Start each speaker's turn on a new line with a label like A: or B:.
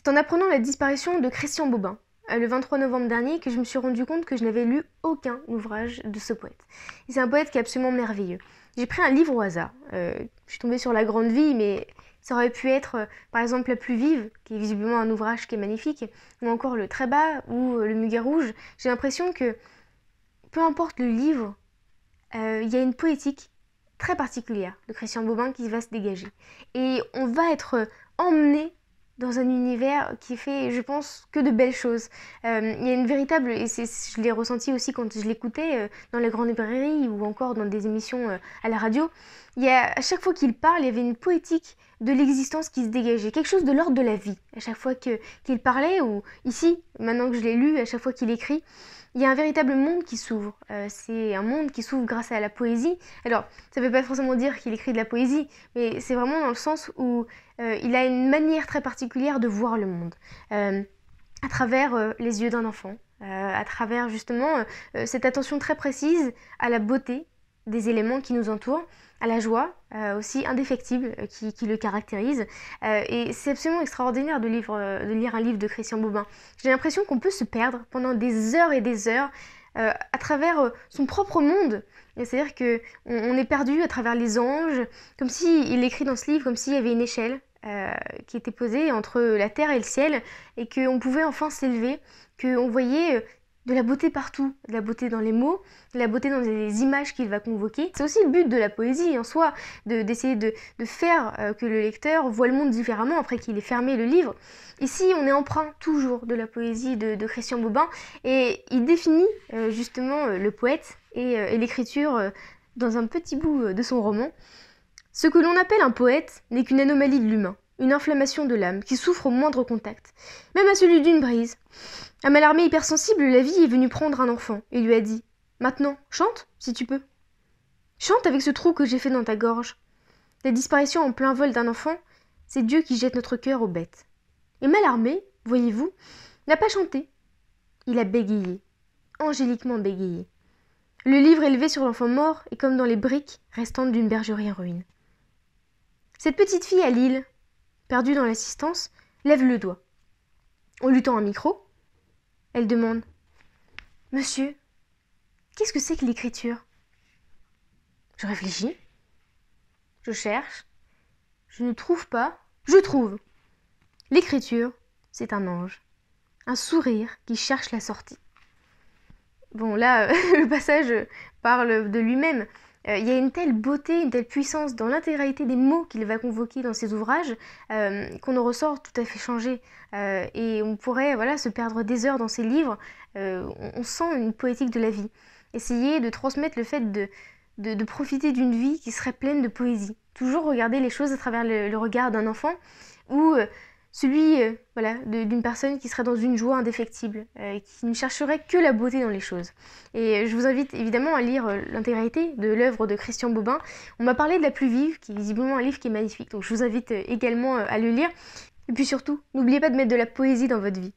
A: C'est en apprenant la disparition de Christian Bobin, euh, le 23 novembre dernier, que je me suis rendu compte que je n'avais lu aucun ouvrage de ce poète. C'est un poète qui est absolument merveilleux. J'ai pris un livre au hasard. Euh, je suis tombée sur La Grande Vie, mais ça aurait pu être, euh, par exemple, La Plus Vive, qui est visiblement un ouvrage qui est magnifique, ou encore Le Très Bas ou Le Muguet Rouge. J'ai l'impression que, peu importe le livre, il y a une poétique très particulière de Christian Bobin qui va se dégager. Et on va être emmené dans un univers qui fait, je pense, que de belles choses. Euh, il y a une véritable, et je l'ai ressenti aussi quand je l'écoutais euh, dans les grandes librairies ou encore dans des émissions euh, à la radio, il y a, à chaque fois qu'il parle, il y avait une poétique de l'existence qui se dégageait, quelque chose de l'ordre de la vie, à chaque fois qu'il parlait, ou ici, maintenant que je l'ai lu, à chaque fois qu'il écrit, il y a un véritable monde qui s'ouvre. Euh, c'est un monde qui s'ouvre grâce à la poésie. Alors, ça ne veut pas forcément dire qu'il écrit de la poésie, mais c'est vraiment dans le sens où euh, il a une manière très particulière de voir le monde, euh, à travers les yeux d'un enfant, à travers justement cette attention très précise à la beauté des éléments qui nous entourent, à la joie euh, aussi indéfectible euh, qui, le caractérise. Euh, et c'est absolument extraordinaire de, de, lire un livre de Christian Bobin. J'ai l'impression qu'on peut se perdre pendant des heures et des heures à travers son propre monde. C'est-à-dire qu'on on est perdu à travers les anges, comme s'il écrit dans ce livre, comme s'il y avait une échelle qui était posée entre la terre et le ciel, et qu'on pouvait enfin s'élever, qu'on voyait de la beauté partout, de la beauté dans les mots, de la beauté dans les images qu'il va convoquer. C'est aussi le but de la poésie en soi, d'essayer de, faire euh, que le lecteur voit le monde différemment après qu'il ait fermé le livre. Ici, on est emprunt toujours de la poésie de, Christian Bobin et il définit euh, justement euh, le poète et l'écriture dans un petit bout de son roman. Ce que l'on appelle un poète n'est qu'une anomalie de l'humain une inflammation de l'âme qui souffre au moindre contact, même à celui d'une brise. À Malarmé hypersensible, la vie est venue prendre un enfant et lui a dit Maintenant, chante, si tu peux. Chante avec ce trou que j'ai fait dans ta gorge. La disparition en plein vol d'un enfant, c'est Dieu qui jette notre cœur aux bêtes. Et Malarmé, voyez-vous, n'a pas chanté. Il a bégayé, angéliquement bégayé. Le livre élevé sur l'enfant mort est comme dans les briques restantes d'une bergerie en ruine. Cette petite fille à Lille, perdue dans l'assistance, lève le doigt. En luttant un micro. Elle demande Monsieur, qu'est-ce que c'est que l'écriture Je réfléchis. Je cherche. Je ne trouve pas. Je trouve. L'écriture, c'est un ange. Un sourire qui cherche la sortie. Bon, là, le passage parle de lui-même. Euh, il y a une telle beauté, une telle puissance dans l'intégralité des mots qu'il va convoquer dans ses ouvrages euh, qu'on en ressort tout à fait changé. Euh, et on pourrait voilà, se perdre des heures dans ses livres. On, sent une poétique de la vie. Essayer de transmettre le fait de, de, profiter d'une vie qui serait pleine de poésie. Toujours regarder les choses à travers le regard d'un enfant ou celui euh, voilà, d'une personne qui serait dans une joie indéfectible, euh, qui ne chercherait que la beauté dans les choses. Et euh, je vous invite évidemment à lire l'intégralité de l'œuvre de Christian Bobin. On m'a parlé de La Plus Vive, qui est visiblement un livre qui est magnifique, donc je vous invite également à le lire. Et puis surtout, n'oubliez pas de mettre de la poésie dans votre vie.